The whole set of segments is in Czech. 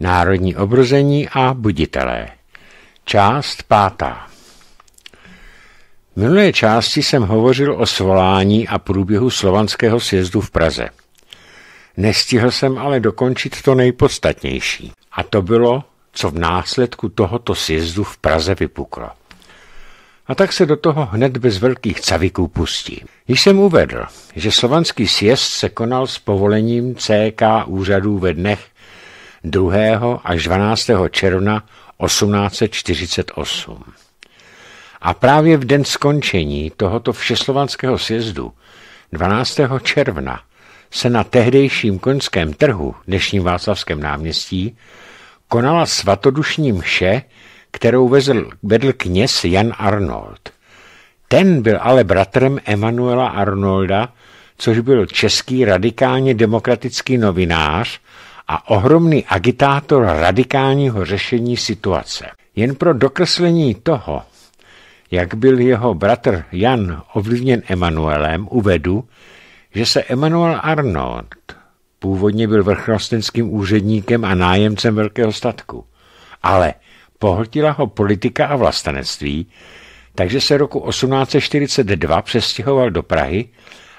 Národní obrození a buditelé. Část pátá. V minulé části jsem hovořil o svolání a průběhu slovanského sjezdu v Praze. Nestihl jsem ale dokončit to nejpodstatnější. A to bylo, co v následku tohoto sjezdu v Praze vypuklo. A tak se do toho hned bez velkých caviků pustí. Již jsem uvedl, že slovanský sjezd se konal s povolením CK úřadů ve dnech 2. až 12. června 1848. A právě v den skončení tohoto všeslovanského sjezdu 12. června se na tehdejším koňském trhu, dnešním Václavském náměstí, konala svatodušní mše, kterou vezl, vedl kněz Jan Arnold. Ten byl ale bratrem Emanuela Arnolda, což byl český radikálně demokratický novinář, a ohromný agitátor radikálního řešení situace. Jen pro dokreslení toho, jak byl jeho bratr Jan ovlivněn Emanuelem, uvedu, že se Emanuel Arnold původně byl vrchnostenským úředníkem a nájemcem velkého statku, ale pohltila ho politika a vlastenectví, takže se roku 1842 přestěhoval do Prahy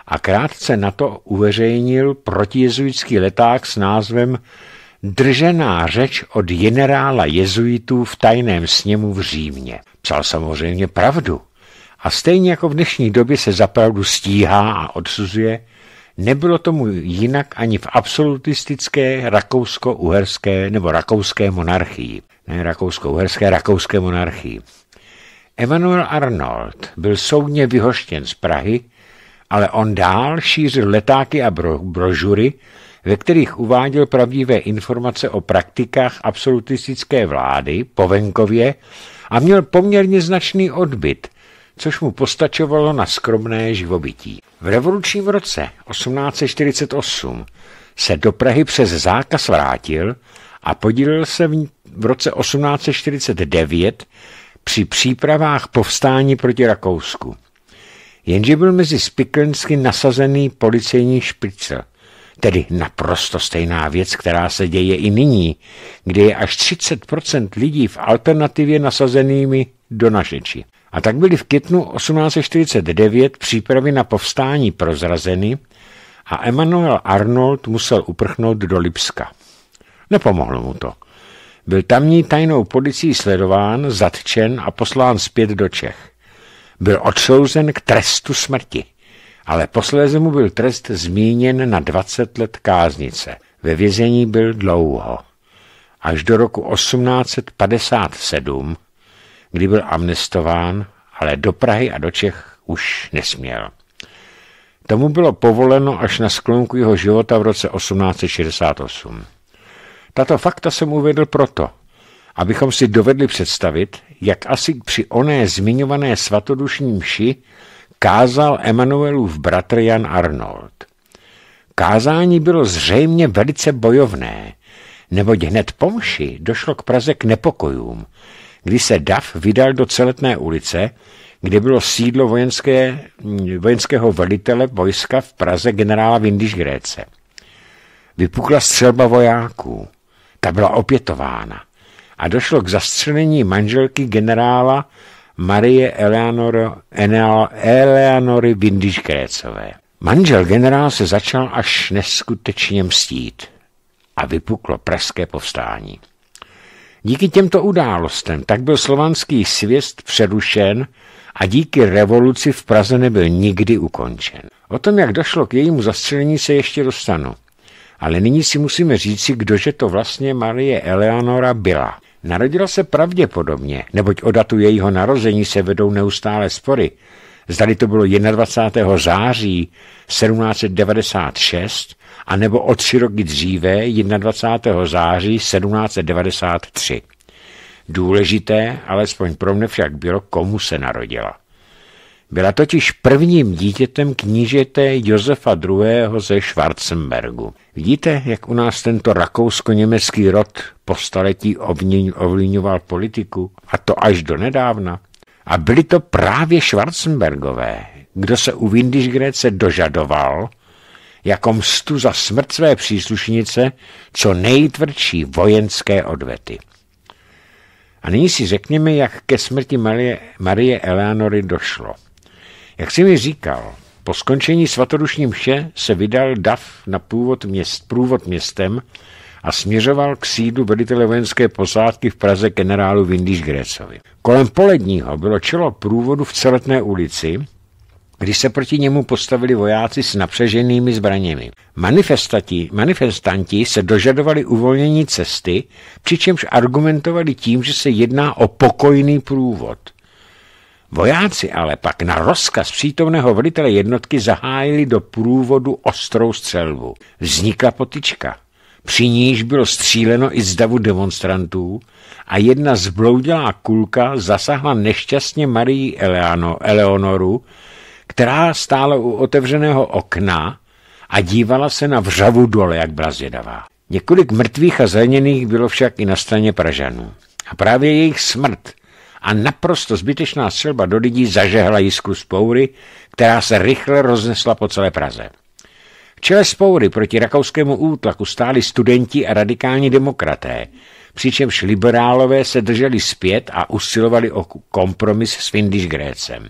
a krátce na to uveřejnil protijezuitský leták s názvem Držená řeč od generála jezuitů v tajném sněmu v Římě. Psal samozřejmě pravdu. A stejně jako v dnešní době se zapravdu stíhá a odsuzuje, nebylo tomu jinak ani v absolutistické rakousko-uherské nebo rakouské monarchii. Ne rakousko-uherské, rakouské monarchii. Emanuel Arnold byl soudně vyhoštěn z Prahy ale on dál šířil letáky a bro- brožury, ve kterých uváděl pravdivé informace o praktikách absolutistické vlády po venkově a měl poměrně značný odbyt, což mu postačovalo na skromné živobytí. V revolučním roce 1848 se do Prahy přes zákaz vrátil a podílel se v roce 1849 při přípravách povstání proti Rakousku jenže byl mezi Spiklinsky nasazený policejní špicel, Tedy naprosto stejná věc, která se děje i nyní, kdy je až 30% lidí v alternativě nasazenými do našeči. A tak byly v květnu 1849 přípravy na povstání prozrazeny a Emanuel Arnold musel uprchnout do Lipska. Nepomohlo mu to. Byl tamní tajnou policií sledován, zatčen a poslán zpět do Čech byl odsouzen k trestu smrti, ale posléze mu byl trest zmíněn na 20 let káznice. Ve vězení byl dlouho, až do roku 1857, kdy byl amnestován, ale do Prahy a do Čech už nesměl. Tomu bylo povoleno až na sklonku jeho života v roce 1868. Tato fakta jsem uvedl proto, abychom si dovedli představit, jak asi při oné zmiňované svatodušní mši kázal Emanuelův bratr Jan Arnold. Kázání bylo zřejmě velice bojovné, neboť hned po mši došlo k Praze k nepokojům, kdy se Dav vydal do celetné ulice, kde bylo sídlo vojenské, vojenského velitele vojska v Praze generála Vindiš Gréce. Vypukla střelba vojáků. Ta byla opětována a došlo k zastřelení manželky generála Marie Eleanor, Eleanory Vindiškrécové. Manžel generál se začal až neskutečně mstít a vypuklo pražské povstání. Díky těmto událostem tak byl slovanský svěst přerušen a díky revoluci v Praze nebyl nikdy ukončen. O tom, jak došlo k jejímu zastřelení, se ještě dostanu. Ale nyní si musíme říci, kdože to vlastně Marie Eleanora byla. Narodil se pravděpodobně, neboť o datu jejího narození se vedou neustále spory. Zdali to bylo 21. září 1796, anebo o tři roky dříve 21. září 1793. Důležité, alespoň pro mne však bylo, komu se narodila. Byla totiž prvním dítětem knížete Josefa II. ze Schwarzenbergu. Vidíte, jak u nás tento rakousko-německý rod po staletí ovlíňoval politiku, a to až do nedávna. A byli to právě Schwarzenbergové, kdo se u Windischgrätze dožadoval, jako mstu za smrt své příslušnice, co nejtvrdší vojenské odvety. A nyní si řekněme, jak ke smrti Marie, Marie Eleanory došlo. Jak si mi říkal, po skončení svatodušní mše se vydal Dav na původ měst, průvod městem a směřoval k sídlu velitele vojenské posádky v Praze generálu Vindiš Grécovi. Kolem poledního bylo čelo průvodu v celetné ulici, kdy se proti němu postavili vojáci s napřeženými zbraněmi. Manifestanti manifestanti se dožadovali uvolnění cesty, přičemž argumentovali tím, že se jedná o pokojný průvod – Vojáci ale pak na rozkaz přítomného velitele jednotky zahájili do průvodu ostrou střelbu. Vznikla potička. Při níž bylo stříleno i z davu demonstrantů a jedna zbloudělá kulka zasahla nešťastně Marii Eleano, Eleonoru, která stála u otevřeného okna a dívala se na vřavu dole, jak byla zvědavá. Několik mrtvých a zraněných bylo však i na straně Pražanů. A právě jejich smrt a naprosto zbytečná střelba do lidí zažehla jiskru spoury, která se rychle roznesla po celé Praze. V čele spoury proti rakouskému útlaku stáli studenti a radikální demokraté, přičemž liberálové se drželi zpět a usilovali o kompromis s Findiš Grécem.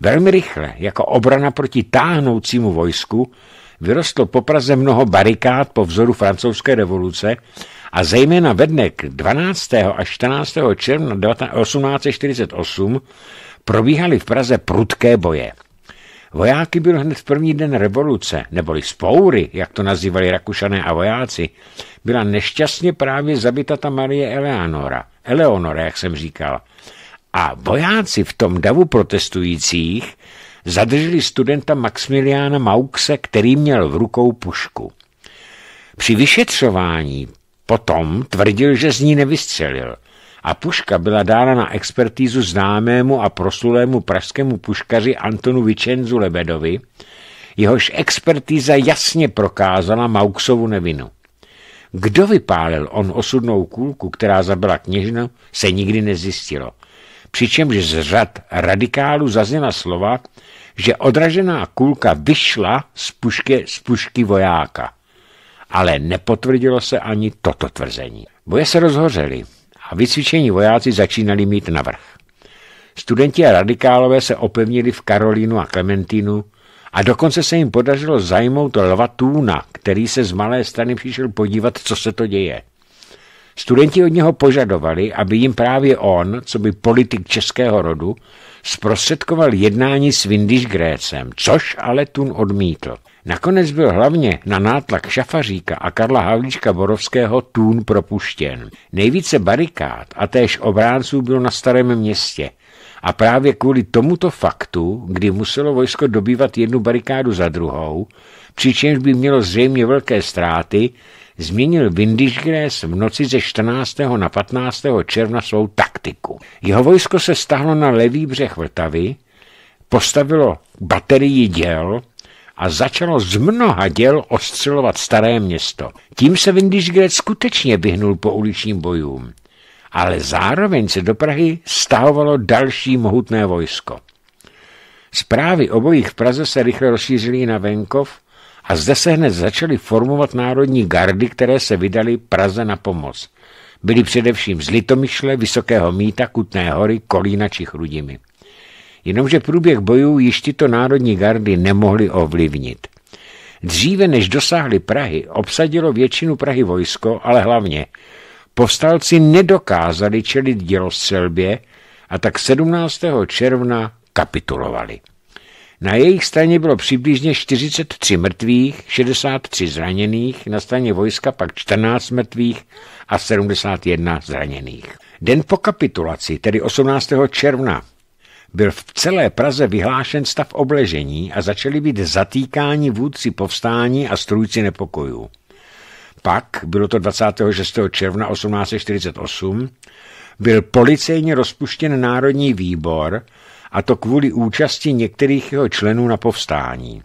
Velmi rychle, jako obrana proti táhnoucímu vojsku, vyrostlo po Praze mnoho barikád po vzoru francouzské revoluce a zejména ve dnech 12. a 14. června 1848 probíhaly v Praze prudké boje. Vojáky byl hned v první den revoluce, neboli spoury, jak to nazývali Rakušané a vojáci, byla nešťastně právě zabita ta Marie Eleonora, Eleonora, jak jsem říkal. A vojáci v tom davu protestujících zadrželi studenta Maximiliana Mauxe, který měl v rukou pušku. Při vyšetřování Potom tvrdil, že z ní nevystřelil a puška byla dána na expertízu známému a proslulému pražskému puškaři Antonu Vičenzu Lebedovi, jehož expertíza jasně prokázala Mauxovu nevinu. Kdo vypálil on osudnou kůlku, která zabila kněžnu, se nikdy nezjistilo. Přičemž z řad radikálů zazněla slova, že odražená kůlka vyšla z pušky, z pušky vojáka ale nepotvrdilo se ani toto tvrzení. Boje se rozhořely a vycvičení vojáci začínali mít navrh. Studenti a radikálové se opevnili v Karolínu a Klementínu a dokonce se jim podařilo zajmout lva který se z malé strany přišel podívat, co se to děje. Studenti od něho požadovali, aby jim právě on, co by politik českého rodu, zprostředkoval jednání s windisch Grécem, což ale Tun odmítl. Nakonec byl hlavně na nátlak Šafaříka a Karla Havlíčka Borovského tún propuštěn. Nejvíce barikád a též obránců bylo na starém městě. A právě kvůli tomuto faktu, kdy muselo vojsko dobývat jednu barikádu za druhou, přičemž by mělo zřejmě velké ztráty, změnil Windischgräs v noci ze 14. na 15. června svou taktiku. Jeho vojsko se stáhlo na levý břeh Vltavy, postavilo baterii děl a začalo z mnoha děl ostřelovat staré město. Tím se Windischgret skutečně vyhnul po uličním bojům. Ale zároveň se do Prahy stahovalo další mohutné vojsko. Zprávy obojích v Praze se rychle rozšířily na venkov a zde se hned začaly formovat národní gardy, které se vydaly Praze na pomoc. Byli především z Litomyšle, Vysokého Míta, Kutné hory, Kolína či Chrudimi jenomže průběh bojů již tyto národní gardy nemohly ovlivnit. Dříve než dosáhli Prahy, obsadilo většinu Prahy vojsko, ale hlavně povstalci nedokázali čelit dělostřelbě a tak 17. června kapitulovali. Na jejich straně bylo přibližně 43 mrtvých, 63 zraněných, na straně vojska pak 14 mrtvých a 71 zraněných. Den po kapitulaci, tedy 18. června, byl v celé Praze vyhlášen stav obležení a začali být zatýkáni vůdci povstání a strůjci nepokojů. Pak, bylo to 26. června 1848, byl policejně rozpuštěn Národní výbor, a to kvůli účasti některých jeho členů na povstání.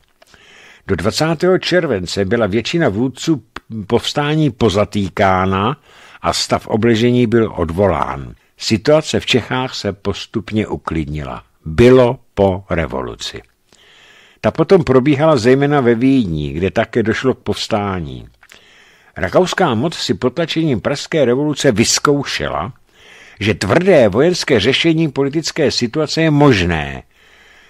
Do 20. července byla většina vůdců povstání pozatýkána a stav obležení byl odvolán. Situace v Čechách se postupně uklidnila. Bylo po revoluci. Ta potom probíhala zejména ve Vídni, kde také došlo k povstání. Rakouská moc si potlačením Pražské revoluce vyzkoušela, že tvrdé vojenské řešení politické situace je možné.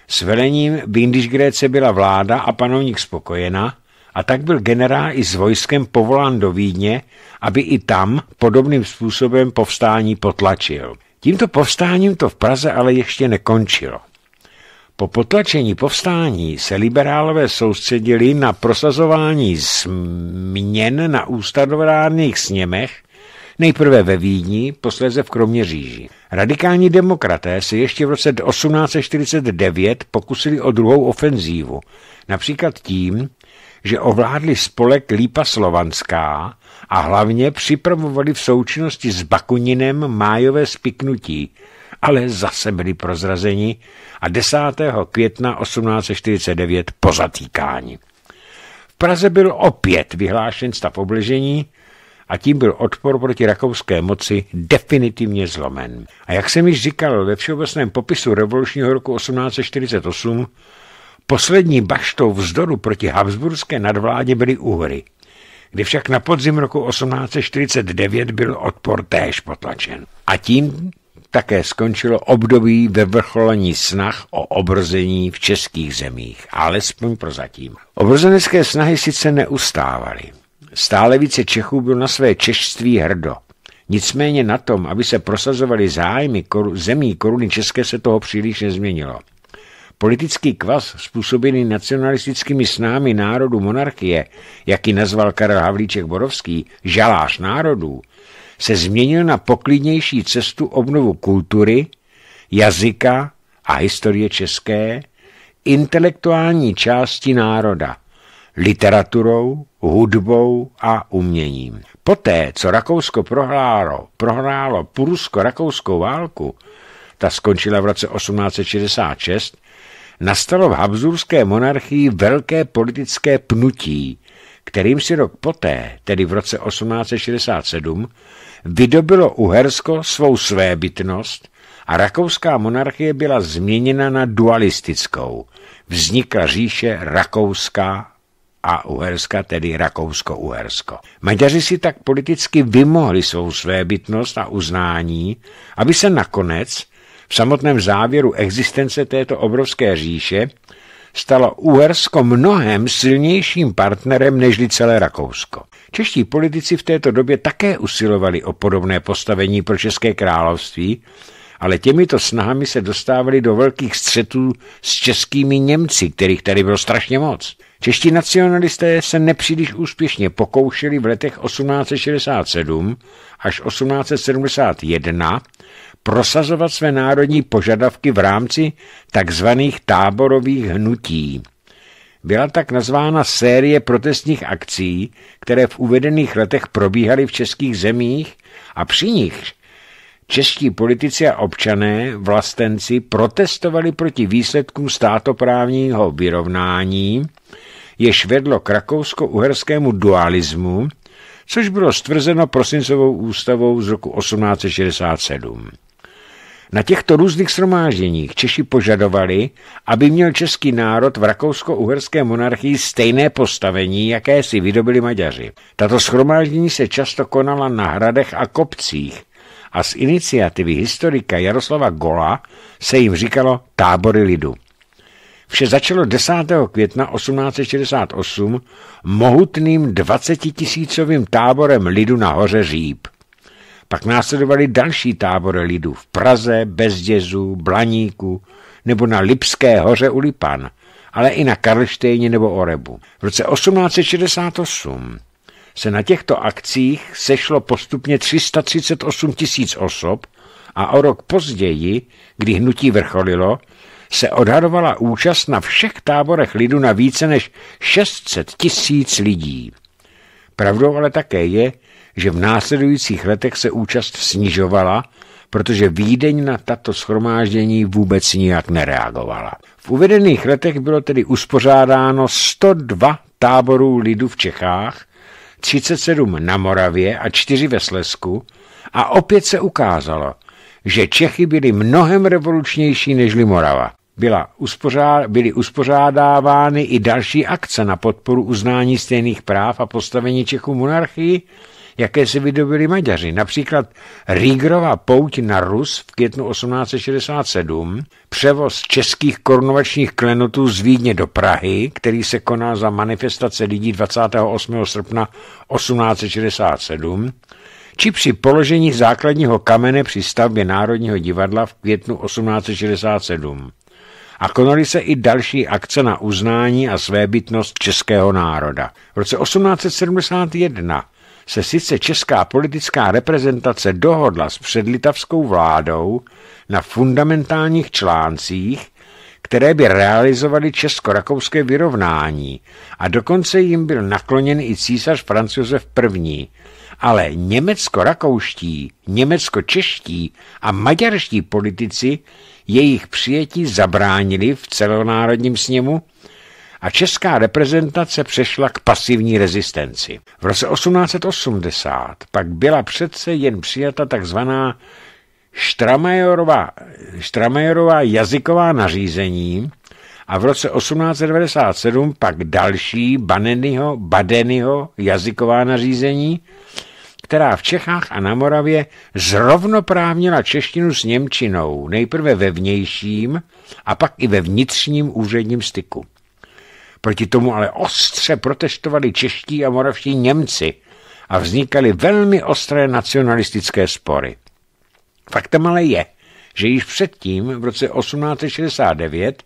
S velením Bindišgréce byla vláda a panovník spokojena, a tak byl generál i s vojskem povolán do Vídně, aby i tam podobným způsobem povstání potlačil. Tímto povstáním to v Praze ale ještě nekončilo. Po potlačení povstání se liberálové soustředili na prosazování změn na ústavodárných sněmech, nejprve ve Vídni, posléze v Kroměříži. Radikální demokraté se ještě v roce 1849 pokusili o druhou ofenzívu, například tím, že ovládli spolek Lípa Slovanská a hlavně připravovali v součinnosti s Bakuninem májové spiknutí, ale zase byli prozrazeni a 10. května 1849 pozatýkáni. V Praze byl opět vyhlášen stav obležení a tím byl odpor proti rakouské moci definitivně zlomen. A jak jsem již říkal ve všeobecném popisu revolučního roku 1848, Poslední baštou vzdoru proti habsburské nadvládě byly Uhry, kdy však na podzim roku 1849 byl odpor též potlačen. A tím také skončilo období ve vrcholení snah o obrození v českých zemích, alespoň prozatím. Obrozenecké snahy sice neustávaly. Stále více Čechů bylo na své češství hrdo. Nicméně na tom, aby se prosazovaly zájmy koru zemí koruny české, se toho příliš nezměnilo. Politický kvas způsobený nacionalistickými snámy národu monarchie, jak nazval Karel Havlíček Borovský, žalář národů, se změnil na poklidnější cestu obnovu kultury, jazyka a historie české, intelektuální části národa, literaturou, hudbou a uměním. Poté, co Rakousko prohrálo, prohrálo prusko-rakouskou válku, ta skončila v roce 1866, nastalo v Habsburské monarchii velké politické pnutí, kterým si rok poté, tedy v roce 1867, vydobilo Uhersko svou svébytnost a rakouská monarchie byla změněna na dualistickou. Vznikla říše rakouská a Uherska, tedy Rakousko-Uhersko. Maďaři si tak politicky vymohli svou svébytnost a uznání, aby se nakonec v samotném závěru existence této obrovské říše stalo Uhersko mnohem silnějším partnerem nežli celé Rakousko. Čeští politici v této době také usilovali o podobné postavení pro České království, ale těmito snahami se dostávali do velkých střetů s českými Němci, kterých tady bylo strašně moc. Čeští nacionalisté se nepříliš úspěšně pokoušeli v letech 1867 až 1871 prosazovat své národní požadavky v rámci tzv. táborových hnutí. Byla tak nazvána série protestních akcí, které v uvedených letech probíhaly v českých zemích a při nich Čeští politici a občané, vlastenci, protestovali proti výsledkům státoprávního vyrovnání, jež vedlo k rakousko-uherskému dualismu, což bylo stvrzeno prosincovou ústavou z roku 1867. Na těchto různých sromážděních Češi požadovali, aby měl český národ v rakousko-uherské monarchii stejné postavení, jaké si vydobili Maďaři. Tato schromáždění se často konala na hradech a kopcích a z iniciativy historika Jaroslava Gola se jim říkalo tábory lidu. Vše začalo 10. května 1868 mohutným 20 tisícovým táborem lidu na hoře Říp. Pak následovali další tábory lidů v Praze, Bezdězu, Blaníku nebo na Lipské hoře u Lipan, ale i na Karlštejně nebo Orebu. V roce 1868 se na těchto akcích sešlo postupně 338 tisíc osob a o rok později, kdy hnutí vrcholilo, se odhadovala účast na všech táborech lidu na více než 600 tisíc lidí. Pravdou ale také je, že v následujících letech se účast snižovala, protože Vídeň na tato schromáždění vůbec nijak nereagovala. V uvedených letech bylo tedy uspořádáno 102 táborů lidu v Čechách, 37 na Moravě a 4 ve Slesku a opět se ukázalo, že Čechy byly mnohem revolučnější nežli Morava. Byla uspořá, byly uspořádávány i další akce na podporu uznání stejných práv a postavení Čechů monarchii, jaké si vydobili Maďaři. Například Rígrova pouť na Rus v květnu 1867, převoz českých korunovačních klenotů z Vídně do Prahy, který se koná za manifestace lidí 28. srpna 1867, či při položení základního kamene při stavbě Národního divadla v květnu 1867 a konaly se i další akce na uznání a svébytnost českého národa. V roce 1871 se sice česká politická reprezentace dohodla s předlitavskou vládou na fundamentálních článcích, které by realizovaly česko-rakouské vyrovnání a dokonce jim byl nakloněn i císař Franz Josef I. Ale německo-rakouští, německo-čeští a maďarští politici jejich přijetí zabránili v celonárodním sněmu a česká reprezentace přešla k pasivní rezistenci. V roce 1880 pak byla přece jen přijata takzvaná Štramajorová jazyková nařízení a v roce 1897 pak další Banenyho, Badenyho jazyková nařízení, která v Čechách a na Moravě zrovnoprávnila češtinu s Němčinou, nejprve ve vnějším a pak i ve vnitřním úředním styku. Proti tomu ale ostře protestovali čeští a moravští Němci a vznikaly velmi ostré nacionalistické spory. Faktem ale je, že již předtím, v roce 1869,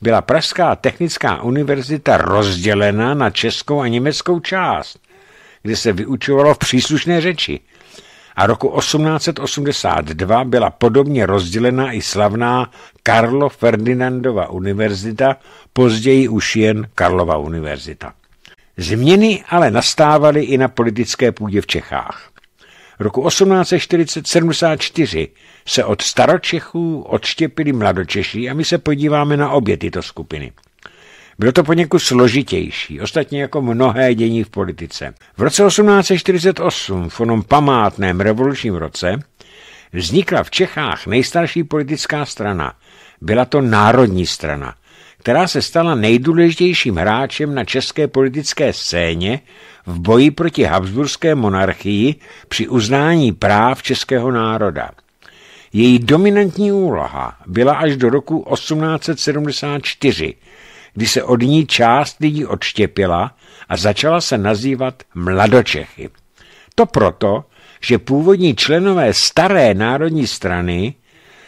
byla Pražská technická univerzita rozdělena na českou a německou část, kde se vyučovalo v příslušné řeči – a roku 1882 byla podobně rozdělena i slavná Karlo Ferdinandova univerzita, později už jen Karlova univerzita. Změny ale nastávaly i na politické půdě v Čechách. Roku 1874 se od staročechů odštěpili mladočeši a my se podíváme na obě tyto skupiny – bylo to poněkud složitější, ostatně jako mnohé dění v politice. V roce 1848, v onom památném revolučním roce, vznikla v Čechách nejstarší politická strana. Byla to Národní strana, která se stala nejdůležitějším hráčem na české politické scéně v boji proti Habsburské monarchii při uznání práv českého národa. Její dominantní úloha byla až do roku 1874, kdy se od ní část lidí odštěpila a začala se nazývat Mladočechy. To proto, že původní členové staré národní strany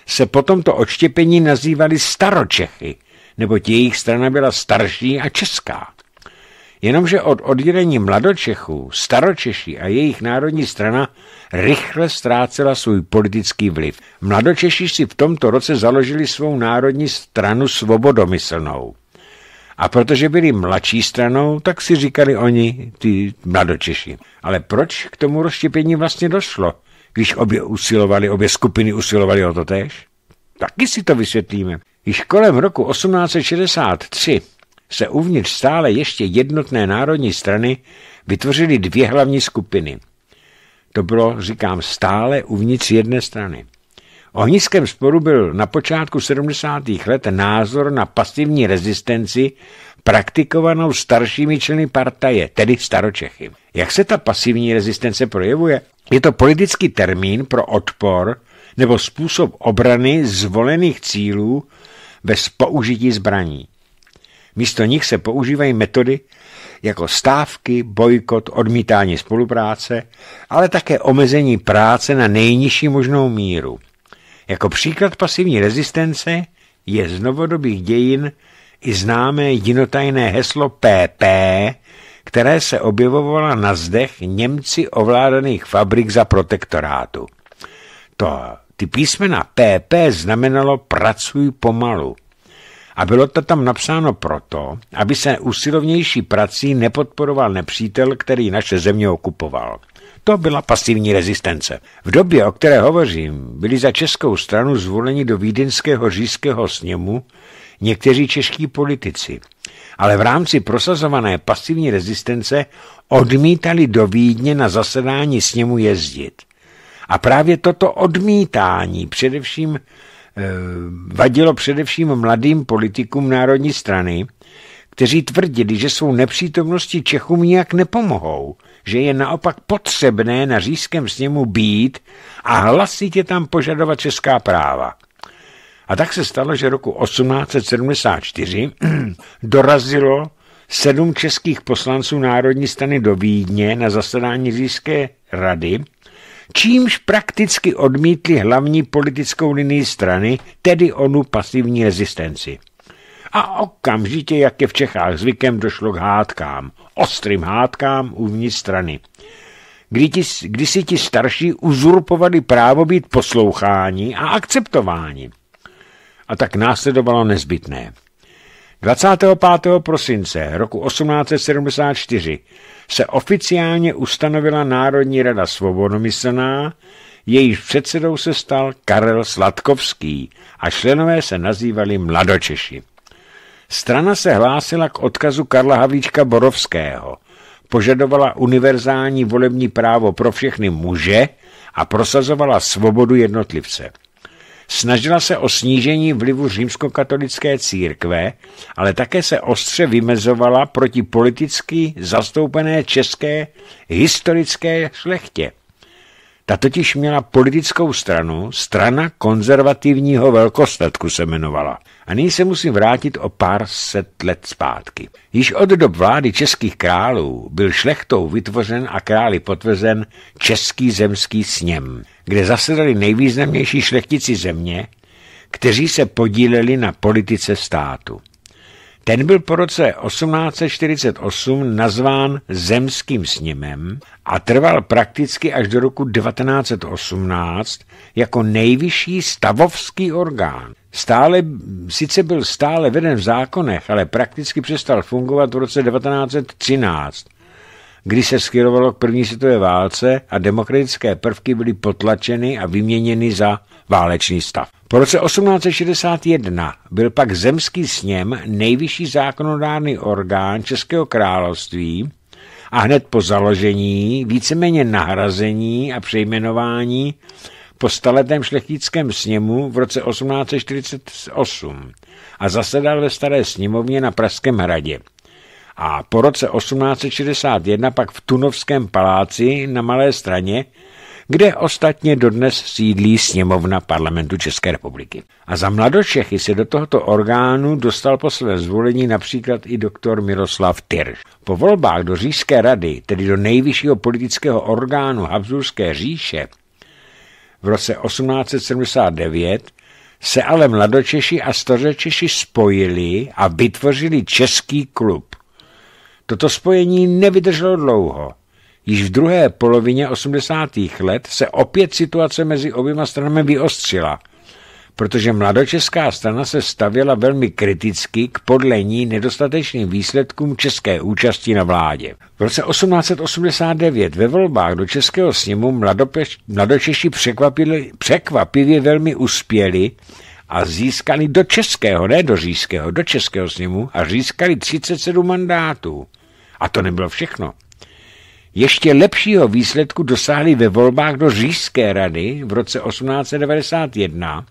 se po tomto odštěpení nazývali Staročechy, neboť jejich strana byla starší a česká. Jenomže od oddělení mladočechů, staročeši a jejich národní strana rychle ztrácela svůj politický vliv. Mladočeši si v tomto roce založili svou národní stranu svobodomyslnou. A protože byli mladší stranou, tak si říkali oni, ty mladočeši. Ale proč k tomu rozštěpení vlastně došlo, když obě usilovali, obě skupiny usilovali o to též? Taky si to vysvětlíme. Již kolem roku 1863 se uvnitř stále ještě jednotné národní strany vytvořily dvě hlavní skupiny. To bylo, říkám, stále uvnitř jedné strany. O nízkém sporu byl na počátku 70. let názor na pasivní rezistenci praktikovanou staršími členy partaje, tedy staročechy. Jak se ta pasivní rezistence projevuje? Je to politický termín pro odpor nebo způsob obrany zvolených cílů bez použití zbraní. Místo nich se používají metody jako stávky, bojkot, odmítání spolupráce, ale také omezení práce na nejnižší možnou míru. Jako příklad pasivní rezistence je z novodobých dějin i známé jinotajné heslo PP, které se objevovala na zdech Němci ovládaných fabrik za protektorátu. To, ty písmena PP znamenalo pracuj pomalu a bylo to tam napsáno proto, aby se usilovnější prací nepodporoval nepřítel, který naše země okupoval. To byla pasivní rezistence. V době, o které hovořím, byli za českou stranu zvoleni do vídeňského říšského sněmu někteří čeští politici, ale v rámci prosazované pasivní rezistence odmítali do Vídně na zasedání sněmu jezdit. A právě toto odmítání především Eh, vadilo především mladým politikům Národní strany, kteří tvrdili, že svou nepřítomností Čechům nijak nepomohou, že je naopak potřebné na řízkém sněmu být a hlasitě tam požadovat česká práva. A tak se stalo, že roku 1874 dorazilo sedm českých poslanců Národní strany do Vídně na zasedání Říšské rady čímž prakticky odmítli hlavní politickou linii strany, tedy onu pasivní rezistenci. A okamžitě, jak je v Čechách zvykem, došlo k hádkám, ostrým hádkám uvnitř strany. Kdy, ti, kdy si ti starší uzurpovali právo být posloucháni a akceptováni. A tak následovalo nezbytné. 25. prosince roku 1874 se oficiálně ustanovila Národní rada svobodomyslná, jejíž předsedou se stal Karel Sladkovský a členové se nazývali Mladočeši. Strana se hlásila k odkazu Karla Havlíčka Borovského, požadovala univerzální volební právo pro všechny muže a prosazovala svobodu jednotlivce – Snažila se o snížení vlivu římskokatolické církve, ale také se ostře vymezovala proti politicky zastoupené české historické šlechtě – ta totiž měla politickou stranu, strana konzervativního velkostatku se jmenovala. A nyní se musím vrátit o pár set let zpátky. Již od dob vlády českých králů byl šlechtou vytvořen a králi potvrzen Český zemský sněm, kde zasedali nejvýznamnější šlechtici země, kteří se podíleli na politice státu. Ten byl po roce 1848 nazván zemským sněmem a trval prakticky až do roku 1918 jako nejvyšší stavovský orgán. Stále, sice byl stále veden v zákonech, ale prakticky přestal fungovat v roce 1913 kdy se skylovalo k první světové válce a demokratické prvky byly potlačeny a vyměněny za válečný stav. Po roce 1861 byl pak zemský sněm nejvyšší zákonodárný orgán Českého království a hned po založení, víceméně nahrazení a přejmenování po staletém šlechtickém sněmu v roce 1848 a zasedal ve staré sněmovně na Pražském hradě a po roce 1861 pak v Tunovském paláci na Malé straně, kde ostatně dodnes sídlí sněmovna parlamentu České republiky. A za mladočechy se do tohoto orgánu dostal po své zvolení například i doktor Miroslav Tyrš. Po volbách do Říšské rady, tedy do nejvyššího politického orgánu Habsburské říše, v roce 1879 se ale mladočeši a stařečeši spojili a vytvořili Český klub, Toto spojení nevydrželo dlouho. Již v druhé polovině 80. let se opět situace mezi oběma stranami vyostřila, protože mladočeská strana se stavěla velmi kriticky k podlení nedostatečným výsledkům české účasti na vládě. V roce 1889 ve volbách do Českého sněmu mladopeš, mladočeši překvapili, překvapivě velmi uspěli a získali do českého, ne do říjského, do českého sněmu a získali 37 mandátů. A to nebylo všechno. Ještě lepšího výsledku dosáhli ve volbách do říjské rady v roce 1891,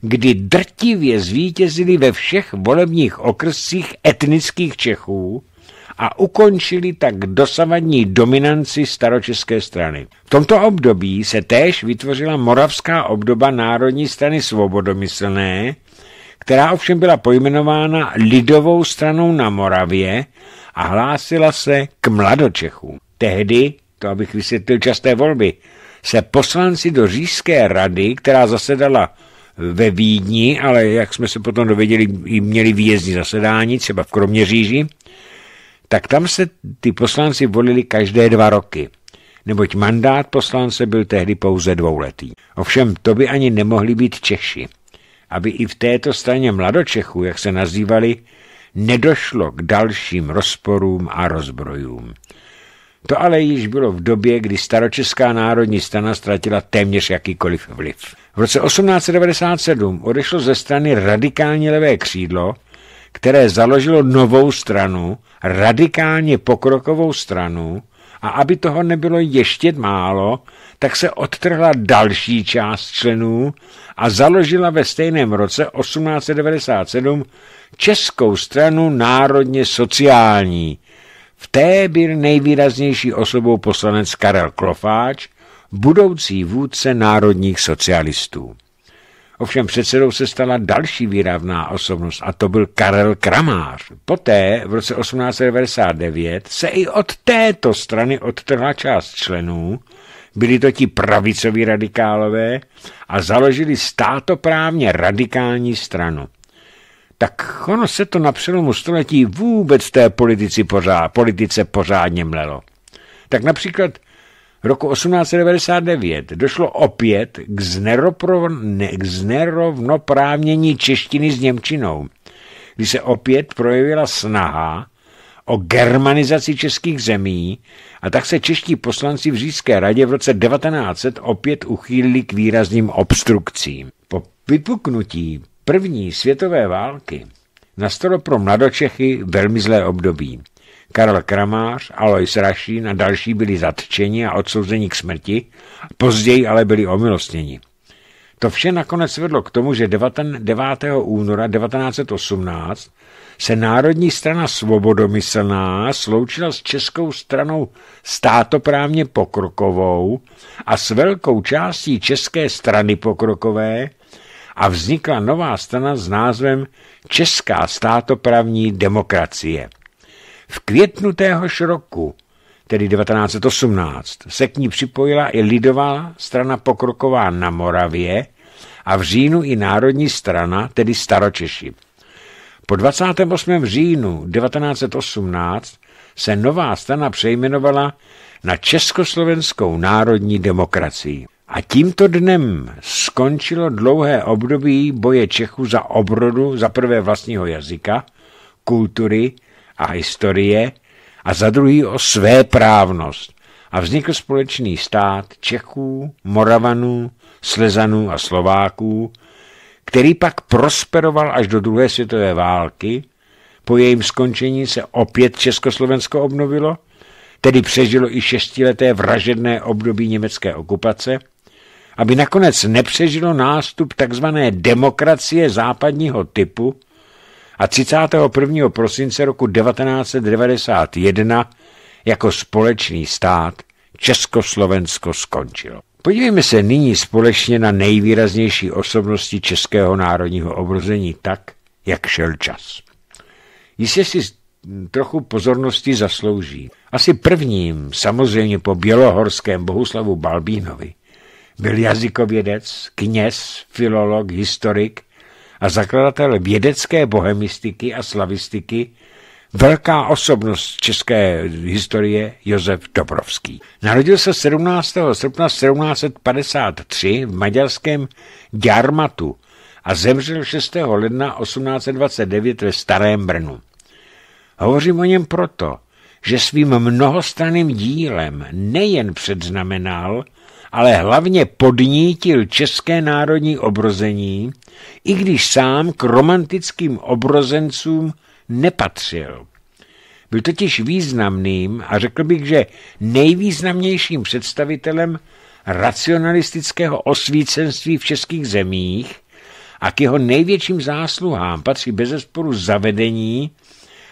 kdy drtivě zvítězili ve všech volebních okrscích etnických Čechů a ukončili tak dosavadní dominanci staročeské strany. V tomto období se též vytvořila moravská obdoba Národní strany svobodomyslné, která ovšem byla pojmenována Lidovou stranou na Moravě a hlásila se k mladočechům. Tehdy, to abych vysvětlil časté volby, se poslanci do Říšské rady, která zasedala ve Vídni, ale jak jsme se potom dověděli, měli výjezdní zasedání, třeba v Kroměříži, tak tam se ty poslanci volili každé dva roky, neboť mandát poslance byl tehdy pouze dvouletý. Ovšem to by ani nemohli být Češi, aby i v této straně mladočechů, jak se nazývali, nedošlo k dalším rozporům a rozbrojům. To ale již bylo v době, kdy staročeská národní strana ztratila téměř jakýkoliv vliv. V roce 1897 odešlo ze strany radikálně levé křídlo, které založilo novou stranu, radikálně pokrokovou stranu, a aby toho nebylo ještě málo, tak se odtrhla další část členů a založila ve stejném roce 1897 Českou stranu národně sociální. V té byl nejvýraznější osobou poslanec Karel Klofáč, budoucí vůdce národních socialistů. Ovšem předsedou se stala další výravná osobnost a to byl Karel Kramář. Poté v roce 1899 se i od této strany odtrhla část členů, byli to ti pravicoví radikálové a založili státoprávně radikální stranu. Tak ono se to na přelomu století vůbec té politici pořád, politice pořádně mlelo. Tak například roku 1899 došlo opět k, k znerovnoprávnění češtiny s Němčinou, kdy se opět projevila snaha o germanizaci českých zemí a tak se čeští poslanci v Říšské radě v roce 1900 opět uchýlili k výrazným obstrukcím. Po vypuknutí první světové války nastalo pro mladočechy velmi zlé období. Karel Kramář, Alois Rašín a další byli zatčeni a odsouzeni k smrti, později ale byli omilostněni. To vše nakonec vedlo k tomu, že 9. února 1918 se Národní strana svobodomyslná sloučila s Českou stranou státoprávně pokrokovou a s velkou částí České strany pokrokové a vznikla nová strana s názvem Česká státoprávní demokracie. V květnu téhož roku, tedy 1918, se k ní připojila i lidová strana pokroková na Moravě a v říjnu i národní strana, tedy staročeši. Po 28. říjnu 1918 se nová strana přejmenovala na Československou národní demokracii. A tímto dnem skončilo dlouhé období boje Čechů za obrodu za prvé vlastního jazyka, kultury a historie a za druhý o své právnost a vznikl společný stát Čechů, Moravanů, Slezanů a Slováků, který pak prosperoval až do druhé světové války, po jejím skončení se opět Československo obnovilo, tedy přežilo i šestileté vražedné období německé okupace, aby nakonec nepřežilo nástup tzv. demokracie západního typu, a 31. prosince roku 1991 jako společný stát Československo skončilo. Podívejme se nyní společně na nejvýraznější osobnosti českého národního obrození tak, jak šel čas. Jistě si trochu pozornosti zaslouží. Asi prvním, samozřejmě po bělohorském Bohuslavu Balbínovi, byl jazykovědec, kněz, filolog, historik a zakladatel vědecké bohemistiky a slavistiky, velká osobnost české historie Josef Dobrovský. Narodil se 17. srpna 1753 v maďarském Jarmatu a zemřel 6. ledna 1829 ve Starém Brnu. Hovořím o něm proto, že svým mnohostranným dílem nejen předznamenal, ale hlavně podnítil české národní obrození, i když sám k romantickým obrozencům nepatřil. Byl totiž významným a řekl bych, že nejvýznamnějším představitelem racionalistického osvícenství v českých zemích a k jeho největším zásluhám patří bezesporu zavedení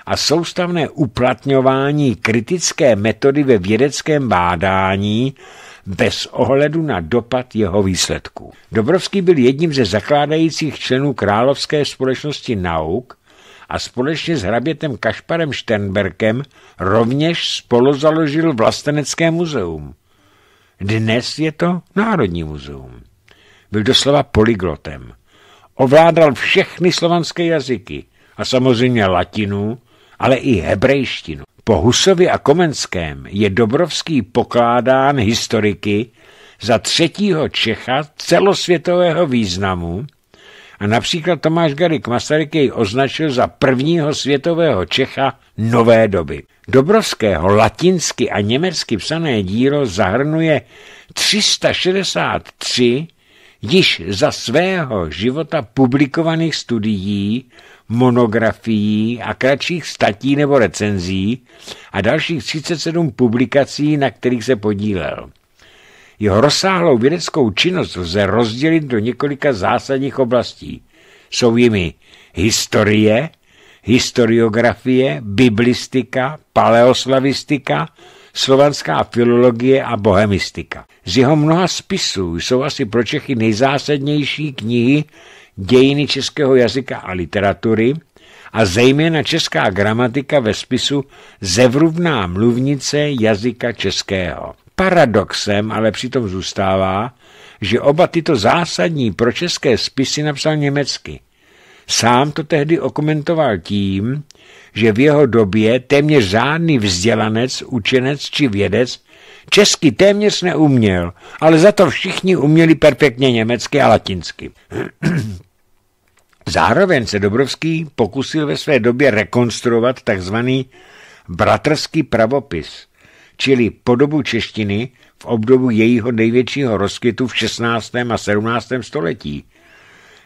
a soustavné uplatňování kritické metody ve vědeckém bádání bez ohledu na dopad jeho výsledků. Dobrovský byl jedním ze zakládajících členů Královské společnosti nauk a společně s hrabětem Kašparem Šternberkem rovněž spoluzaložil Vlastenecké muzeum. Dnes je to Národní muzeum. Byl doslova polyglotem. Ovládal všechny slovanské jazyky a samozřejmě latinu, ale i hebrejštinu. Po Husovi a Komenském je Dobrovský pokládán historiky za třetího Čecha celosvětového významu a například Tomáš Garik Masaryk jej označil za prvního světového Čecha nové doby. Dobrovského latinsky a německy psané dílo zahrnuje 363 již za svého života publikovaných studií, monografií a kratších statí nebo recenzí a dalších 37 publikací, na kterých se podílel. Jeho rozsáhlou vědeckou činnost lze rozdělit do několika zásadních oblastí. Jsou jimi historie, historiografie, biblistika, paleoslavistika, slovanská filologie a bohemistika. Z jeho mnoha spisů jsou asi pro Čechy nejzásadnější knihy dějiny českého jazyka a literatury a zejména česká gramatika ve spisu Zevrubná mluvnice jazyka českého. Paradoxem ale přitom zůstává, že oba tyto zásadní pro české spisy napsal německy. Sám to tehdy okomentoval tím, že v jeho době téměř žádný vzdělanec, učenec či vědec česky téměř neuměl, ale za to všichni uměli perfektně německy a latinsky. Zároveň se Dobrovský pokusil ve své době rekonstruovat tzv. bratrský pravopis, čili podobu češtiny v období jejího největšího rozkytu v 16. a 17. století –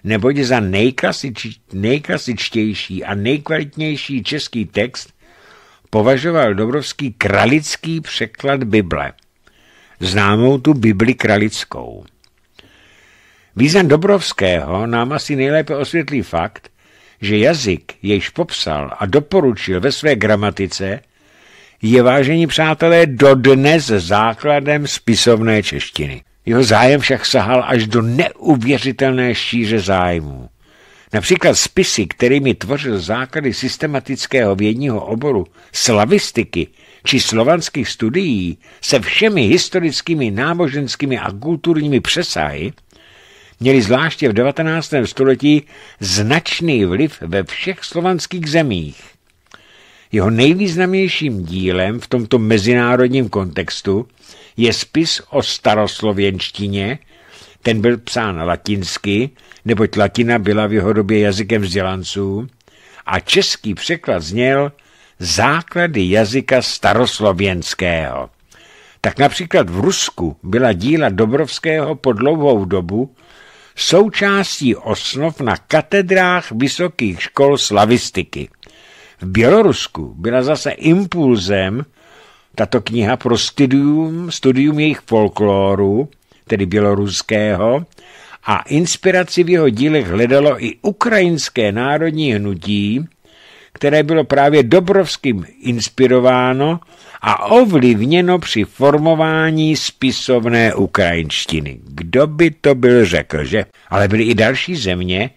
neboť za nejklasič, nejklasičtější a nejkvalitnější český text považoval Dobrovský kralický překlad Bible, známou tu Bibli kralickou. Význam Dobrovského nám asi nejlépe osvětlí fakt, že jazyk, jejž popsal a doporučil ve své gramatice, je, vážení přátelé, dodnes základem spisovné češtiny. Jeho zájem však sahal až do neuvěřitelné šíře zájmů. Například spisy, kterými tvořil základy systematického vědního oboru, slavistiky či slovanských studií se všemi historickými, náboženskými a kulturními přesahy, měli zvláště v 19. století značný vliv ve všech slovanských zemích. Jeho nejvýznamnějším dílem v tomto mezinárodním kontextu je spis o staroslověnštině, ten byl psán latinsky, neboť latina byla v jeho době jazykem vzdělanců, a český překlad zněl Základy jazyka staroslověnského. Tak například v Rusku byla díla Dobrovského po dlouhou dobu součástí osnov na katedrách vysokých škol slavistiky v Bělorusku byla zase impulzem tato kniha pro studium, studium jejich folklóru, tedy běloruského, a inspiraci v jeho dílech hledalo i ukrajinské národní hnutí, které bylo právě Dobrovským inspirováno a ovlivněno při formování spisovné ukrajinštiny. Kdo by to byl řekl, že? Ale byly i další země,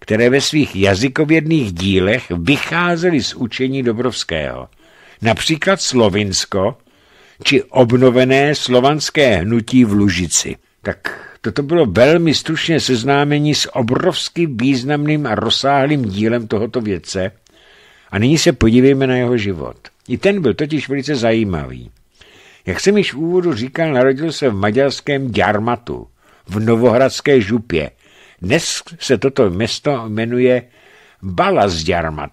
které ve svých jazykovědných dílech vycházely z učení Dobrovského, například Slovinsko či obnovené slovanské hnutí v Lužici. Tak toto bylo velmi stručně seznámení s obrovsky významným a rozsáhlým dílem tohoto vědce a nyní se podívejme na jeho život. I ten byl totiž velice zajímavý. Jak jsem již v úvodu říkal, narodil se v maďarském Djarmatu, v Novohradské župě – dnes se toto město jmenuje Balazďarmat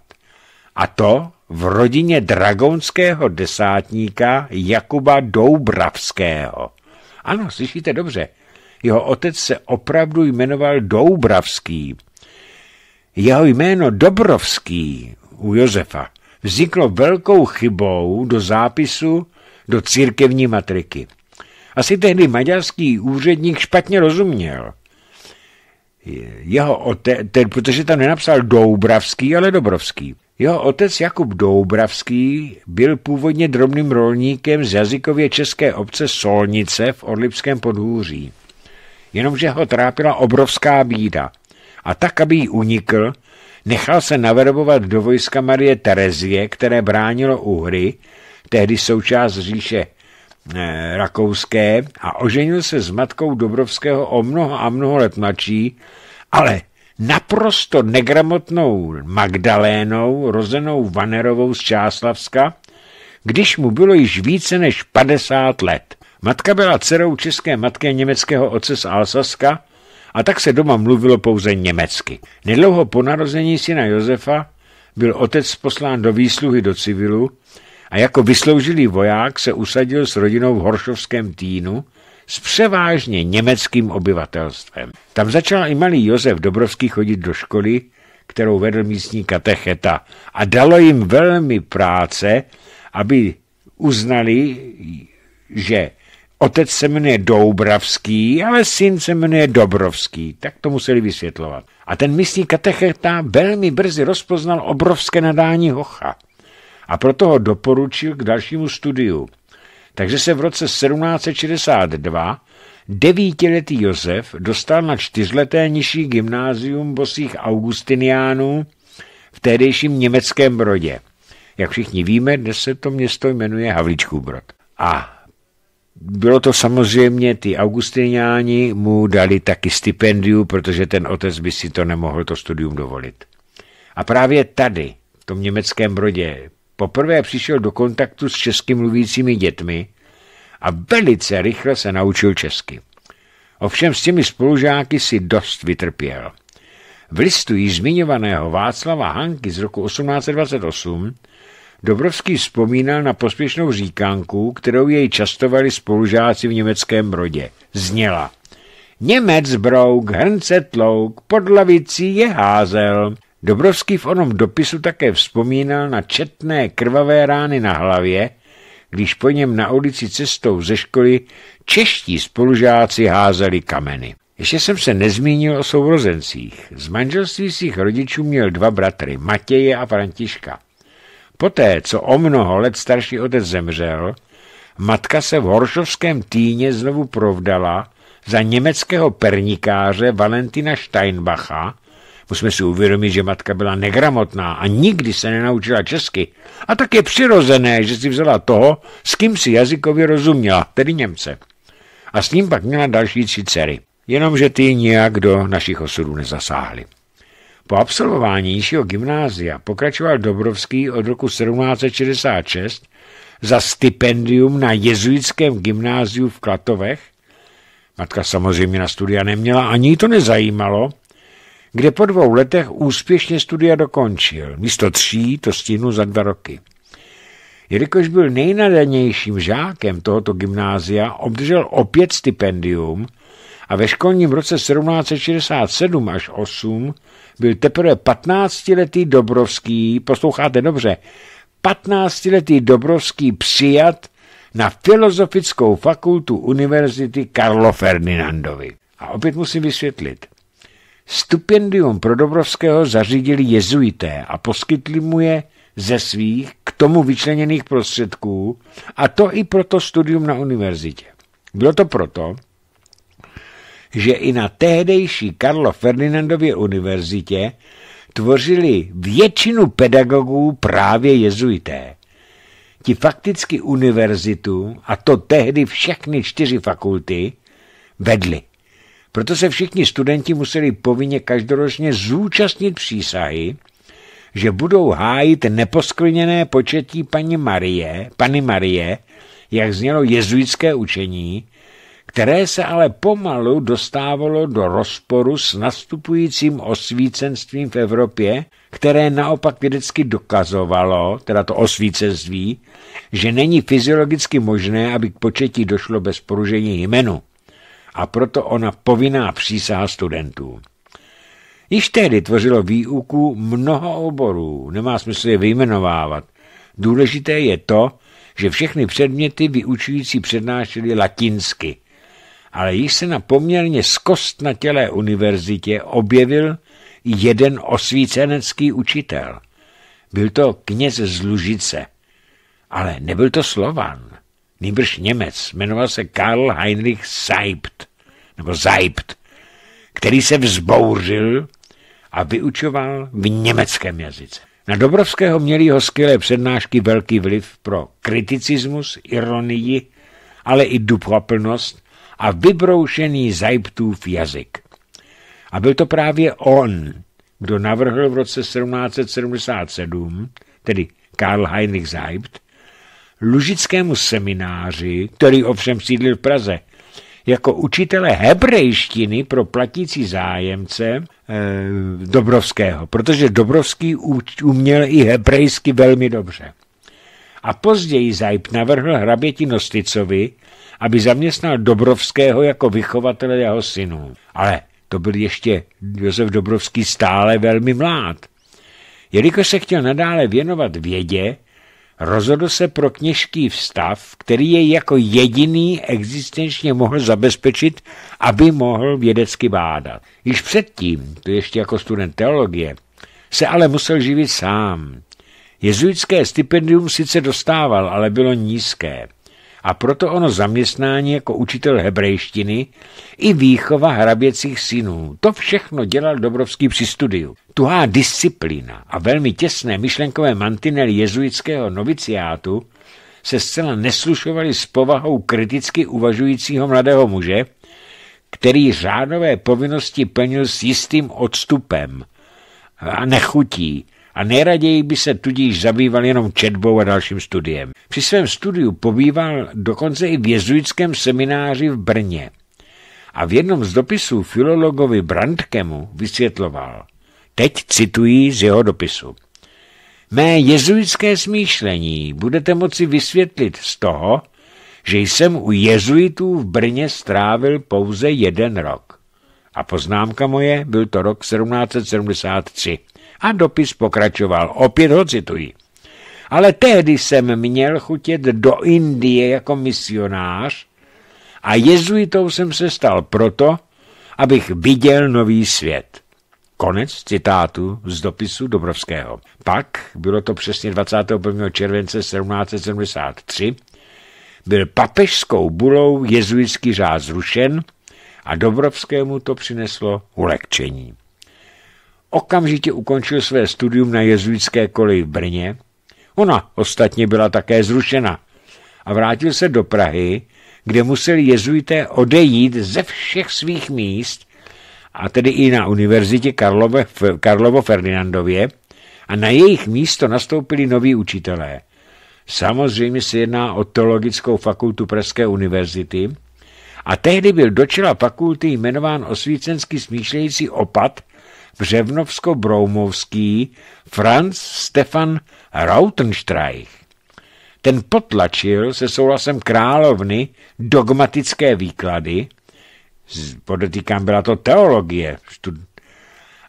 a to v rodině dragonského desátníka Jakuba Doubravského. Ano, slyšíte dobře, jeho otec se opravdu jmenoval Doubravský. Jeho jméno Dobrovský u Josefa vzniklo velkou chybou do zápisu do církevní matriky. Asi tehdy maďarský úředník špatně rozuměl. Jeho otec, ten, protože tam nenapsal Doubravský, ale Dobrovský. Jeho otec Jakub Doubravský byl původně drobným rolníkem z jazykově české obce Solnice v Orlipském podhůří. Jenomže ho trápila obrovská bída. A tak, aby jí unikl, nechal se naverbovat do vojska Marie Terezie, které bránilo Uhry, tehdy součást říše Eh, rakouské a oženil se s matkou Dobrovského o mnoho a mnoho let mladší, ale naprosto negramotnou Magdalénou, rozenou Vanerovou z Čáslavska, když mu bylo již více než 50 let. Matka byla dcerou české matky německého otce z Alsaska a tak se doma mluvilo pouze německy. Nedlouho po narození syna Josefa byl otec poslán do výsluhy do civilu a jako vysloužilý voják se usadil s rodinou v Horšovském týnu s převážně německým obyvatelstvem. Tam začal i malý Josef Dobrovský chodit do školy, kterou vedl místní katecheta a dalo jim velmi práce, aby uznali, že otec se jmenuje Doubravský, ale syn se jmenuje Dobrovský. Tak to museli vysvětlovat. A ten místní katecheta velmi brzy rozpoznal obrovské nadání hocha a proto ho doporučil k dalšímu studiu. Takže se v roce 1762 devítiletý Josef dostal na čtyřleté nižší gymnázium bosých augustiniánů v tehdejším německém Brodě. Jak všichni víme, dnes se to město jmenuje Havlíčkův Brod. A bylo to samozřejmě, ty augustiniáni mu dali taky stipendiu, protože ten otec by si to nemohl to studium dovolit. A právě tady, v tom německém brodě, Poprvé přišel do kontaktu s česky mluvícími dětmi a velice rychle se naučil česky. Ovšem s těmi spolužáky si dost vytrpěl. V listu jí zmiňovaného Václava Hanky z roku 1828 Dobrovský vzpomínal na pospěšnou říkánku, kterou jej častovali spolužáci v německém rodě. Zněla. Němec brouk, hrnce tlouk, pod lavicí je házel. Dobrovský v onom dopisu také vzpomínal na četné krvavé rány na hlavě, když po něm na ulici cestou ze školy čeští spolužáci házeli kameny. Ještě jsem se nezmínil o sourozencích. Z manželství svých rodičů měl dva bratry, Matěje a Františka. Poté, co o mnoho let starší otec zemřel, matka se v Horšovském týně znovu provdala za německého pernikáře Valentina Steinbacha, Musíme si uvědomit, že matka byla negramotná a nikdy se nenaučila česky. A tak je přirozené, že si vzala toho, s kým si jazykově rozuměla, tedy Němce. A s ním pak měla další tři dcery. Jenomže ty nijak do našich osudů nezasáhly. Po absolvování nižšího gymnázia pokračoval Dobrovský od roku 1766 za stipendium na jezuitském gymnáziu v Klatovech. Matka samozřejmě na studia neměla, ani to nezajímalo, kde po dvou letech úspěšně studia dokončil. Místo tří to stínu za dva roky. Jelikož byl nejnadanějším žákem tohoto gymnázia, obdržel opět stipendium a ve školním roce 1767 až 8 byl teprve 15-letý Dobrovský, posloucháte dobře, 15-letý Dobrovský přijat na Filozofickou fakultu Univerzity Karlo Ferdinandovi. A opět musím vysvětlit. Stupendium pro Dobrovského zařídili jezuité a poskytli mu je ze svých k tomu vyčleněných prostředků a to i proto studium na univerzitě. Bylo to proto, že i na tehdejší Karlo Ferdinandově univerzitě tvořili většinu pedagogů právě jezuité. Ti fakticky univerzitu, a to tehdy všechny čtyři fakulty, vedli. Proto se všichni studenti museli povinně každoročně zúčastnit přísahy, že budou hájit neposkliněné početí paní Marie, paní Marie, jak znělo jezuitské učení, které se ale pomalu dostávalo do rozporu s nastupujícím osvícenstvím v Evropě, které naopak vědecky dokazovalo, teda to osvícenství, že není fyziologicky možné, aby k početí došlo bez poružení jmenu a proto ona povinná přísaha studentů. Již tehdy tvořilo výuku mnoho oborů, nemá smysl je vyjmenovávat. Důležité je to, že všechny předměty vyučující přednášeli latinsky, ale již se na poměrně zkostnatělé univerzitě objevil jeden osvícenecký učitel. Byl to kněz z Lužice, ale nebyl to Slovan nýbrž Němec, jmenoval se Karl Heinrich Seibt, nebo Seibt, který se vzbouřil a vyučoval v německém jazyce. Na Dobrovského měli jeho skvělé přednášky velký vliv pro kriticismus, ironii, ale i duplaplnost a vybroušený Seibtův jazyk. A byl to právě on, kdo navrhl v roce 1777, tedy Karl Heinrich Seibt, lužickému semináři, který ovšem sídlil v Praze, jako učitele hebrejštiny pro platící zájemce e, Dobrovského, protože Dobrovský uměl i hebrejsky velmi dobře. A později Zajp navrhl hraběti Nosticovi, aby zaměstnal Dobrovského jako vychovatele jeho synů. Ale to byl ještě Josef Dobrovský stále velmi mlád. Jelikož se chtěl nadále věnovat vědě, rozhodl se pro kněžský vstav, který je jako jediný existenčně mohl zabezpečit, aby mohl vědecky bádat. Již předtím, to ještě jako student teologie, se ale musel živit sám. Jezuitské stipendium sice dostával, ale bylo nízké a proto ono zaměstnání jako učitel hebrejštiny i výchova hraběcích synů. To všechno dělal Dobrovský při studiu. Tuhá disciplína a velmi těsné myšlenkové mantinely jezuitského noviciátu se zcela neslušovaly s povahou kriticky uvažujícího mladého muže, který řádové povinnosti plnil s jistým odstupem a nechutí, a nejraději by se tudíž zabýval jenom četbou a dalším studiem. Při svém studiu pobýval dokonce i v jezuitském semináři v Brně a v jednom z dopisů filologovi Brandkemu vysvětloval. Teď cituji z jeho dopisu. Mé jezuitské smýšlení budete moci vysvětlit z toho, že jsem u jezuitů v Brně strávil pouze jeden rok. A poznámka moje, byl to rok 1773. A dopis pokračoval, opět ho cituji. Ale tehdy jsem měl chutět do Indie jako misionář a jezuitou jsem se stal proto, abych viděl nový svět. Konec citátu z dopisu Dobrovského. Pak, bylo to přesně 21. července 1773, byl papežskou bulou jezuitský řád zrušen a Dobrovskému to přineslo ulehčení okamžitě ukončil své studium na jezuitské koleji v Brně, ona ostatně byla také zrušena, a vrátil se do Prahy, kde museli jezuité odejít ze všech svých míst, a tedy i na univerzitě Karlovo Ferdinandově, a na jejich místo nastoupili noví učitelé. Samozřejmě se jedná o teologickou fakultu Pražské univerzity, a tehdy byl do čela fakulty jmenován osvícenský smýšlející opat Břevnovsko-Broumovský Franz Stefan Rautenstreich. Ten potlačil se souhlasem královny dogmatické výklady, podotýkám, byla to teologie,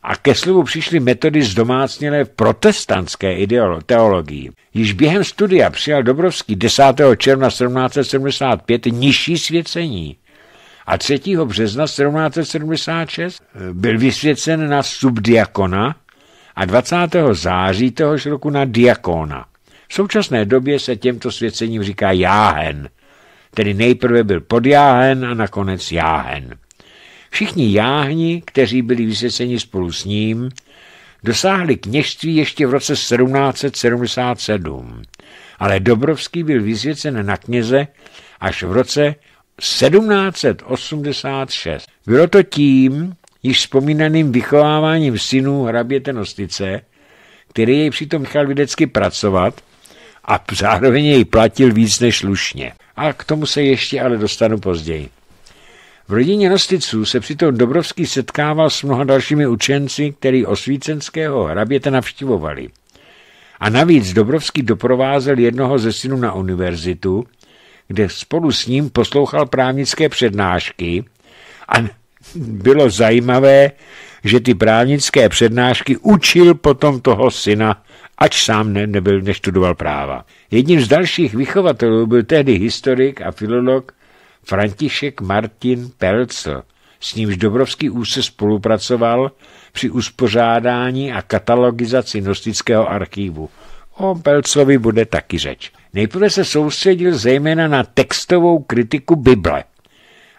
a ke slovu přišly metody zdomácněné v protestantské teologii. Již během studia přijal Dobrovský 10. června 1775 nižší svěcení. A 3. března 1776 eh, byl vysvěcen na subdiakona a 20. září tohož roku na diakona. V současné době se těmto svěcením říká jáhen, tedy nejprve byl podjáhen a nakonec jáhen. Všichni jáhni, kteří byli vysvěceni spolu s ním, dosáhli kněžství ještě v roce 1777, ale Dobrovský byl vysvěcen na kněze až v roce 1786. Bylo to tím, již vzpomínaným vychováváním synů hraběte Nostice, který jej přitom nechal vědecky pracovat a zároveň jej platil víc než slušně. A k tomu se ještě ale dostanu později. V rodině Nosticů se přitom Dobrovský setkával s mnoha dalšími učenci, který osvícenského hraběte navštěvovali. A navíc Dobrovský doprovázel jednoho ze synů na univerzitu, kde spolu s ním poslouchal právnické přednášky a bylo zajímavé, že ty právnické přednášky učil potom toho syna, ač sám ne, nebyl, neštudoval práva. Jedním z dalších vychovatelů byl tehdy historik a filolog František Martin Pelcl, s nímž Dobrovský úse spolupracoval při uspořádání a katalogizaci nostického archivu. O Pelclovi bude taky řeč. Nejprve se soustředil zejména na textovou kritiku Bible,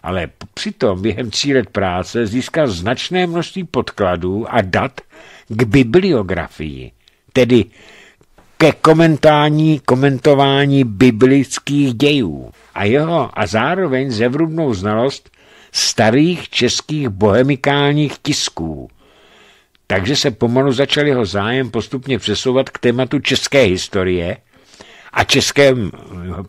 ale přitom během tří let práce získal značné množství podkladů a dat k bibliografii, tedy ke komentání, komentování biblických dějů a jeho a zároveň zevrubnou znalost starých českých bohemikálních tisků. Takže se pomalu začal jeho zájem postupně přesouvat k tématu české historie – a české,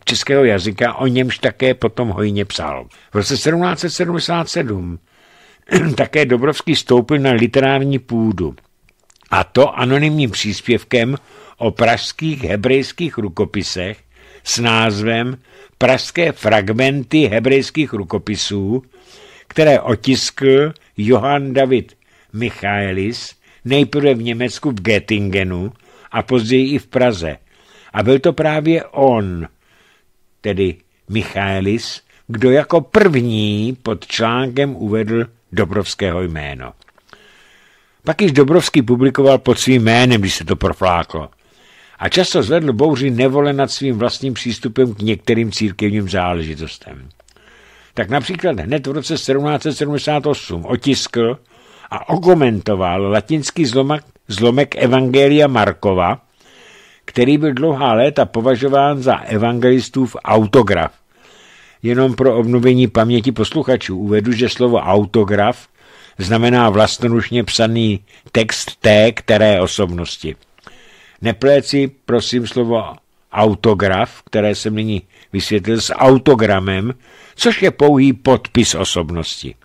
českého jazyka, o němž také potom hojně psal. V roce 1777 také Dobrovský stoupil na literární půdu, a to anonymním příspěvkem o pražských hebrejských rukopisech s názvem Pražské fragmenty hebrejských rukopisů, které otiskl Johann David Michaelis nejprve v Německu v Göttingenu a později i v Praze – a byl to právě on, tedy Michaelis, kdo jako první pod článkem uvedl Dobrovského jméno. Pak již Dobrovský publikoval pod svým jménem, když se to profláklo. A často zvedl bouři nevole nad svým vlastním přístupem k některým církevním záležitostem. Tak například hned v roce 1778 otiskl a okomentoval latinský zlomek, zlomek Evangelia Markova, který byl dlouhá léta považován za evangelistův autograf. Jenom pro obnovení paměti posluchačů uvedu, že slovo autograf znamená vlastnoručně psaný text té, které osobnosti. Nepléci prosím slovo autograf, které jsem nyní vysvětlil s autogramem, což je pouhý podpis osobnosti.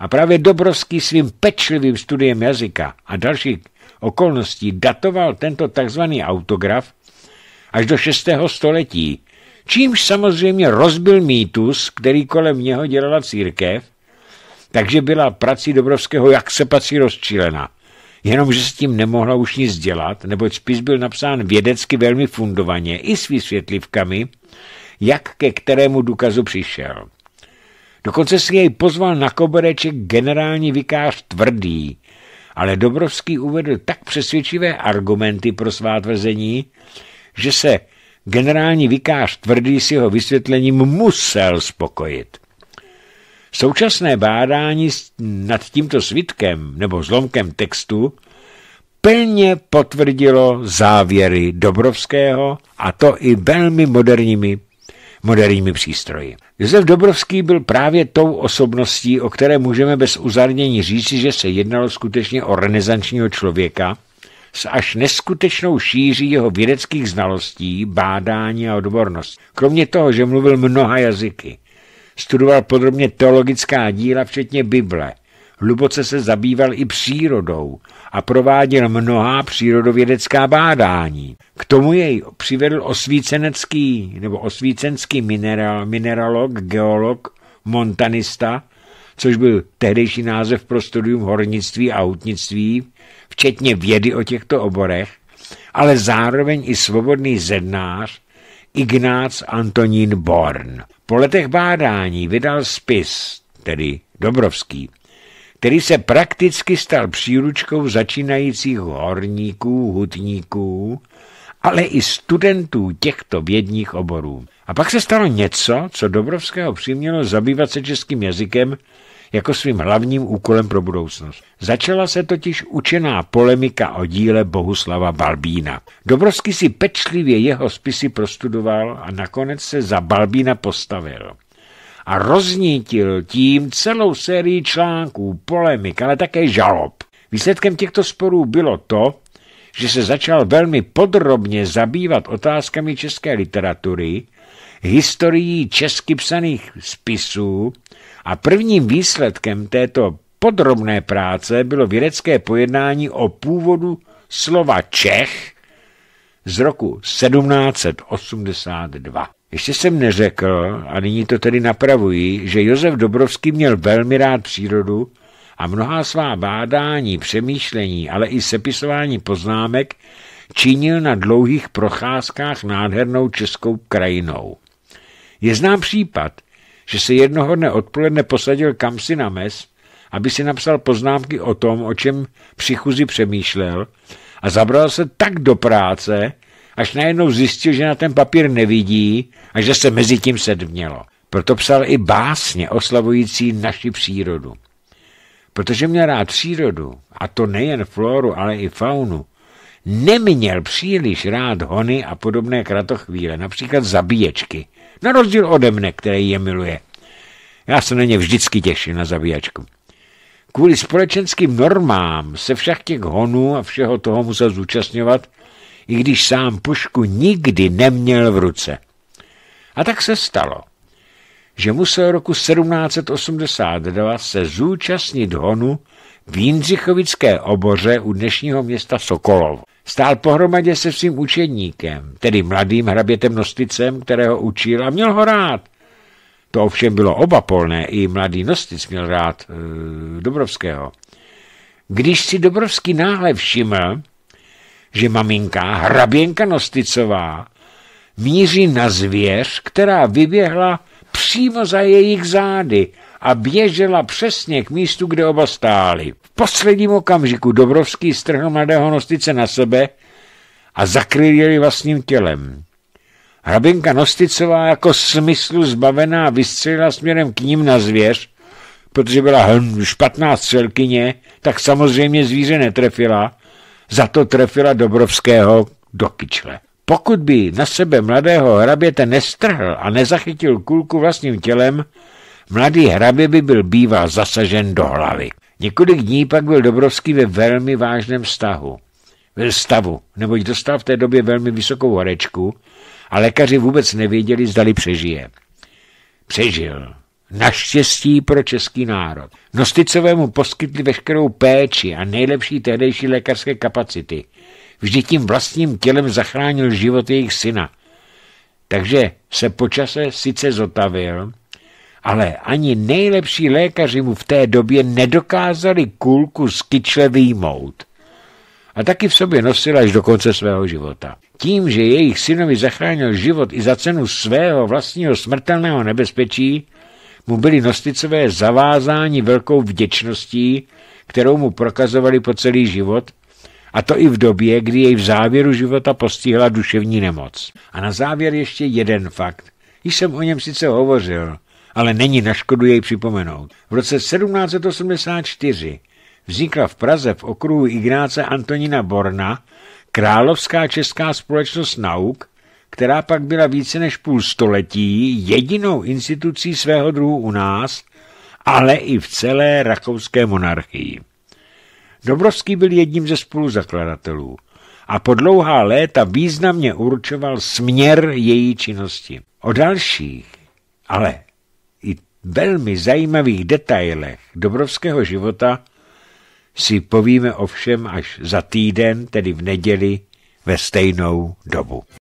A právě Dobrovský svým pečlivým studiem jazyka a dalších okolností datoval tento tzv. autograf až do 6. století, čímž samozřejmě rozbil mýtus, který kolem něho dělala církev, takže byla prací Dobrovského jak se patří rozčílená. Jenomže s tím nemohla už nic dělat, neboť spis byl napsán vědecky velmi fundovaně i s vysvětlivkami, jak ke kterému důkazu přišel. Dokonce si jej pozval na kobereček generální vikář Tvrdý, ale Dobrovský uvedl tak přesvědčivé argumenty pro svá tvrzení, že se generální vikář tvrdý s jeho vysvětlením musel spokojit. Současné bádání nad tímto svitkem nebo zlomkem textu plně potvrdilo závěry Dobrovského a to i velmi moderními moderními přístroji. Josef Dobrovský byl právě tou osobností, o které můžeme bez uzarnění říci, že se jednalo skutečně o renesančního člověka, s až neskutečnou šíří jeho vědeckých znalostí, bádání a odbornost. Kromě toho, že mluvil mnoha jazyky. Studoval podrobně teologická díla, včetně Bible – Hluboce se zabýval i přírodou a prováděl mnohá přírodovědecká bádání. K tomu jej přivedl osvícenecký nebo osvícenský mineral, mineralog, geolog, montanista, což byl tehdejší název pro studium hornictví a hutnictví, včetně vědy o těchto oborech, ale zároveň i svobodný zednář Ignác Antonín Born. Po letech bádání vydal spis, tedy Dobrovský, který se prakticky stal příručkou začínajících horníků, hutníků, ale i studentů těchto vědních oborů. A pak se stalo něco, co Dobrovského přimělo zabývat se českým jazykem jako svým hlavním úkolem pro budoucnost. Začala se totiž učená polemika o díle Bohuslava Balbína. Dobrovský si pečlivě jeho spisy prostudoval a nakonec se za Balbína postavil a roznítil tím celou sérii článků, polemik, ale také žalob. Výsledkem těchto sporů bylo to, že se začal velmi podrobně zabývat otázkami české literatury, historií česky psaných spisů a prvním výsledkem této podrobné práce bylo vědecké pojednání o původu slova Čech z roku 1782. Ještě jsem neřekl, a nyní to tedy napravuji, že Josef Dobrovský měl velmi rád přírodu a mnohá svá bádání, přemýšlení, ale i sepisování poznámek činil na dlouhých procházkách nádhernou českou krajinou. Je znám případ, že se jednoho dne odpoledne posadil kamsi na mes, aby si napsal poznámky o tom, o čem při chuzi přemýšlel a zabral se tak do práce, až najednou zjistil, že na ten papír nevidí a že se mezi tím sedmělo. Proto psal i básně oslavující naši přírodu. Protože měl rád přírodu, a to nejen floru, ale i faunu, neměl příliš rád hony a podobné kratochvíle, například zabíječky, na rozdíl ode mne, který je miluje. Já se na ně vždycky těším, na zabíjačku. Kvůli společenským normám se však těch honů a všeho toho musel zúčastňovat i když sám pušku nikdy neměl v ruce. A tak se stalo, že musel roku 1782 se zúčastnit honu v Jindřichovické oboře u dnešního města Sokolov. Stál pohromadě se svým učeníkem, tedy mladým hrabětem Nosticem, kterého učil a měl ho rád. To ovšem bylo obapolné, i mladý Nostic měl rád e, Dobrovského. Když si Dobrovský náhle všiml, že maminka hraběnka Nosticová míří na zvěř, která vyběhla přímo za jejich zády a běžela přesně k místu, kde oba stáli. V posledním okamžiku Dobrovský strhl mladého Nostice na sebe a zakryl jej vlastním tělem. Hrabinka Nosticová jako smyslu zbavená vystřelila směrem k ním na zvěř, protože byla hm, špatná střelkyně, tak samozřejmě zvíře netrefila za to trefila Dobrovského do kyčle. Pokud by na sebe mladého hraběte nestrhl a nezachytil kulku vlastním tělem, mladý hrabě by byl býval zasažen do hlavy. Několik dní pak byl Dobrovský ve velmi vážném stavu. stavu, neboť dostal v té době velmi vysokou horečku a lékaři vůbec nevěděli, zdali přežije. Přežil. Naštěstí pro český národ. Nosticovému poskytli veškerou péči a nejlepší tehdejší lékařské kapacity. Vždy tím vlastním tělem zachránil život jejich syna. Takže se počase sice zotavil, ale ani nejlepší lékaři mu v té době nedokázali kůlku z kyčle výjmout. A taky v sobě nosil až do konce svého života. Tím, že jejich synovi zachránil život i za cenu svého vlastního smrtelného nebezpečí, mu byli nosticové zavázáni velkou vděčností, kterou mu prokazovali po celý život, a to i v době, kdy jej v závěru života postihla duševní nemoc. A na závěr ještě jeden fakt. Již jsem o něm sice hovořil, ale není na škodu jej připomenout. V roce 1784 vznikla v Praze v okruhu Ignáce Antonina Borna Královská česká společnost nauk, která pak byla více než půl století jedinou institucí svého druhu u nás, ale i v celé rakouské monarchii. Dobrovský byl jedním ze spoluzakladatelů a po dlouhá léta významně určoval směr její činnosti. O dalších, ale i velmi zajímavých detailech Dobrovského života si povíme ovšem až za týden, tedy v neděli, ve stejnou dobu.